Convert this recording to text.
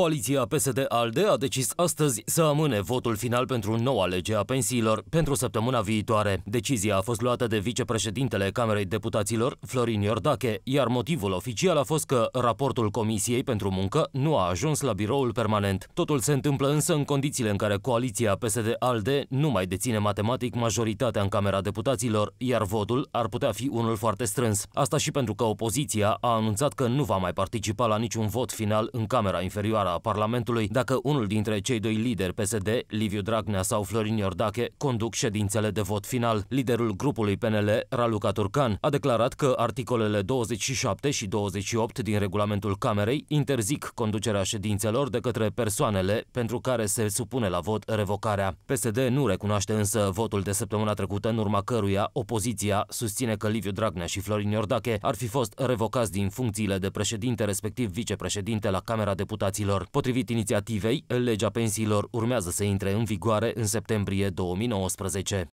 Coaliția PSD-ALDE a decis astăzi să amâne votul final pentru noua lege a pensiilor pentru săptămâna viitoare. Decizia a fost luată de vicepreședintele Camerei Deputaților, Florin Iordache, iar motivul oficial a fost că raportul Comisiei pentru Muncă nu a ajuns la biroul permanent. Totul se întâmplă însă în condițiile în care coaliția PSD-ALDE nu mai deține matematic majoritatea în Camera Deputaților, iar votul ar putea fi unul foarte strâns. Asta și pentru că opoziția a anunțat că nu va mai participa la niciun vot final în Camera Inferioară plenară a Parlamentului dacă unul dintre cei doi lideri PSD, Liviu Dragnea sau Florin Iordache, conduc ședințele de vot final. Liderul grupului PNL, Raluca Turcan, a declarat că articolele 27 și 28 din regulamentul Camerei interzic conducerea ședințelor de către persoanele pentru care se supune la vot revocarea. PSD nu recunoaște însă votul de săptămâna trecută, în urma căruia opoziția susține că Liviu Dragnea și Florin Iordache ar fi fost revocați din funcțiile de președinte, respectiv vicepreședinte la Camera Deputaților pensiilor. Potrivit inițiativei, legea pensiilor urmează să intre în vigoare în septembrie 2019.